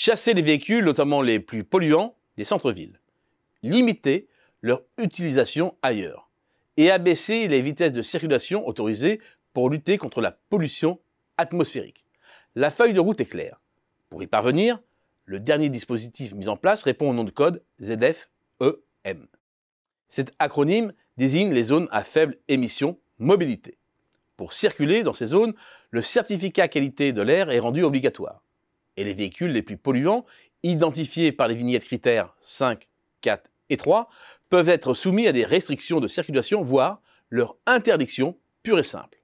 chasser les véhicules, notamment les plus polluants, des centres-villes, limiter leur utilisation ailleurs et abaisser les vitesses de circulation autorisées pour lutter contre la pollution atmosphérique. La feuille de route est claire. Pour y parvenir, le dernier dispositif mis en place répond au nom de code ZFEM. Cet acronyme désigne les zones à faible émission mobilité. Pour circuler dans ces zones, le certificat qualité de l'air est rendu obligatoire et les véhicules les plus polluants, identifiés par les vignettes critères 5, 4 et 3, peuvent être soumis à des restrictions de circulation, voire leur interdiction pure et simple.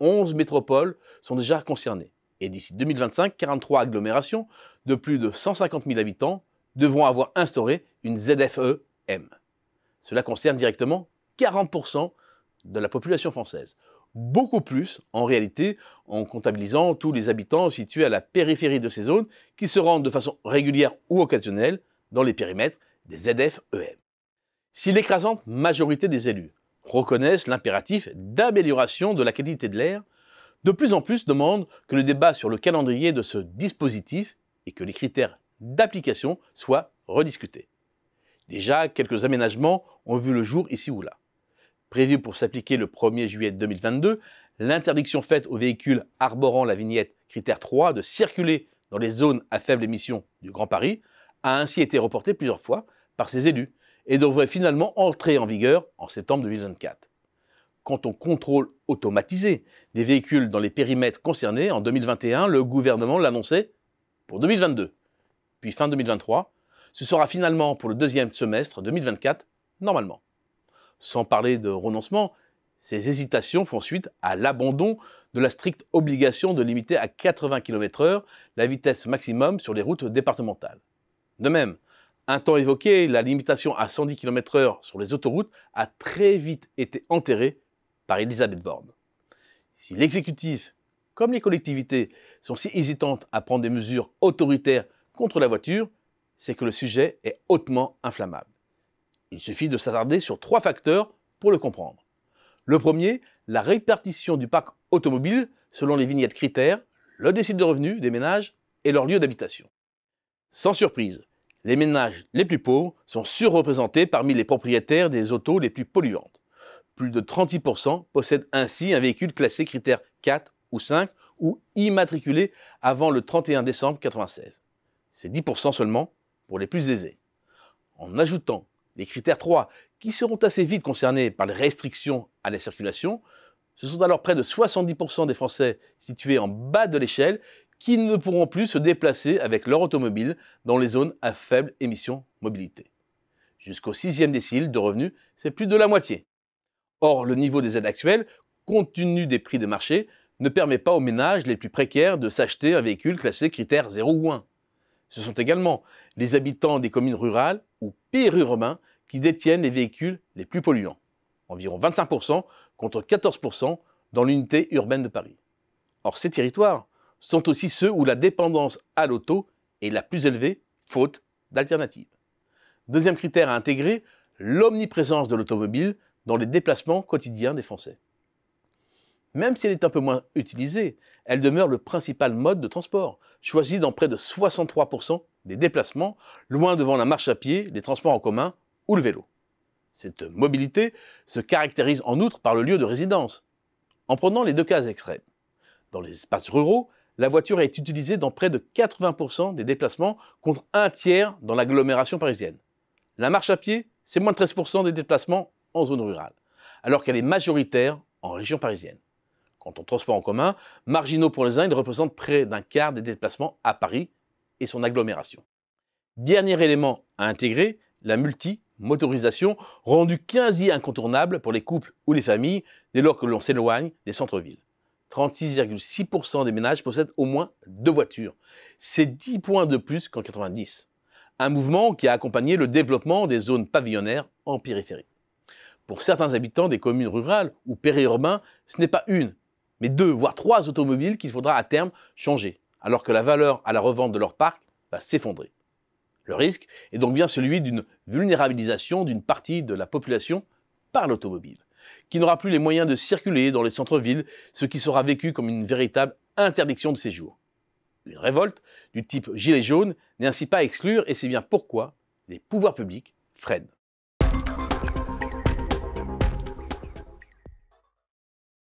11 métropoles sont déjà concernées, et d'ici 2025, 43 agglomérations de plus de 150 000 habitants devront avoir instauré une ZFE-M. Cela concerne directement 40% de la population française beaucoup plus en réalité en comptabilisant tous les habitants situés à la périphérie de ces zones qui se rendent de façon régulière ou occasionnelle dans les périmètres des ZFEM. Si l'écrasante majorité des élus reconnaissent l'impératif d'amélioration de la qualité de l'air, de plus en plus demandent que le débat sur le calendrier de ce dispositif et que les critères d'application soient rediscutés. Déjà, quelques aménagements ont vu le jour ici ou là prévue pour s'appliquer le 1er juillet 2022, l'interdiction faite aux véhicules arborant la vignette critère 3 de circuler dans les zones à faible émission du Grand Paris a ainsi été reportée plusieurs fois par ses élus et devrait finalement entrer en vigueur en septembre 2024. Quant au contrôle automatisé des véhicules dans les périmètres concernés, en 2021, le gouvernement l'annonçait pour 2022. Puis fin 2023, ce sera finalement pour le deuxième semestre 2024, normalement sans parler de renoncement, ces hésitations font suite à l'abandon de la stricte obligation de limiter à 80 km/h la vitesse maximum sur les routes départementales. De même, un temps évoqué, la limitation à 110 km/h sur les autoroutes a très vite été enterrée par Elisabeth Borne. Si l'exécutif, comme les collectivités, sont si hésitantes à prendre des mesures autoritaires contre la voiture, c'est que le sujet est hautement inflammable. Il suffit de s'attarder sur trois facteurs pour le comprendre. Le premier, la répartition du parc automobile selon les vignettes critères, le décile de revenus des ménages et leur lieu d'habitation. Sans surprise, les ménages les plus pauvres sont surreprésentés parmi les propriétaires des autos les plus polluantes. Plus de 36% possèdent ainsi un véhicule classé critère 4 ou 5 ou immatriculé avant le 31 décembre 1996. C'est 10% seulement pour les plus aisés. En ajoutant les critères 3, qui seront assez vite concernés par les restrictions à la circulation, ce sont alors près de 70% des Français situés en bas de l'échelle qui ne pourront plus se déplacer avec leur automobile dans les zones à faible émission mobilité. Jusqu'au sixième décile de revenus, c'est plus de la moitié. Or, le niveau des aides actuelles, compte tenu des prix de marché, ne permet pas aux ménages les plus précaires de s'acheter un véhicule classé critère 0 ou 1. Ce sont également les habitants des communes rurales ou périurbains qui détiennent les véhicules les plus polluants, environ 25% contre 14% dans l'unité urbaine de Paris. Or, ces territoires sont aussi ceux où la dépendance à l'auto est la plus élevée, faute d'alternatives. Deuxième critère à intégrer, l'omniprésence de l'automobile dans les déplacements quotidiens des Français même si elle est un peu moins utilisée, elle demeure le principal mode de transport, choisi dans près de 63% des déplacements, loin devant la marche à pied, les transports en commun ou le vélo. Cette mobilité se caractérise en outre par le lieu de résidence. En prenant les deux cas extrêmes, dans les espaces ruraux, la voiture est utilisée dans près de 80% des déplacements contre un tiers dans l'agglomération parisienne. La marche à pied, c'est moins de 13% des déplacements en zone rurale, alors qu'elle est majoritaire en région parisienne quant aux transports en commun, marginaux pour les uns, ils représentent près d'un quart des déplacements à Paris et son agglomération. Dernier élément à intégrer, la multi-motorisation, rendue quasi incontournable pour les couples ou les familles dès lors que l'on s'éloigne des centres-villes. 36,6% des ménages possèdent au moins deux voitures. C'est 10 points de plus qu'en 1990. Un mouvement qui a accompagné le développement des zones pavillonnaires en périphérie. Pour certains habitants des communes rurales ou périurbains, ce n'est pas une, mais deux, voire trois automobiles qu'il faudra à terme changer, alors que la valeur à la revente de leur parc va s'effondrer. Le risque est donc bien celui d'une vulnérabilisation d'une partie de la population par l'automobile, qui n'aura plus les moyens de circuler dans les centres-villes, ce qui sera vécu comme une véritable interdiction de séjour. Une révolte du type gilet jaune n'est ainsi pas à exclure et c'est bien pourquoi les pouvoirs publics freinent.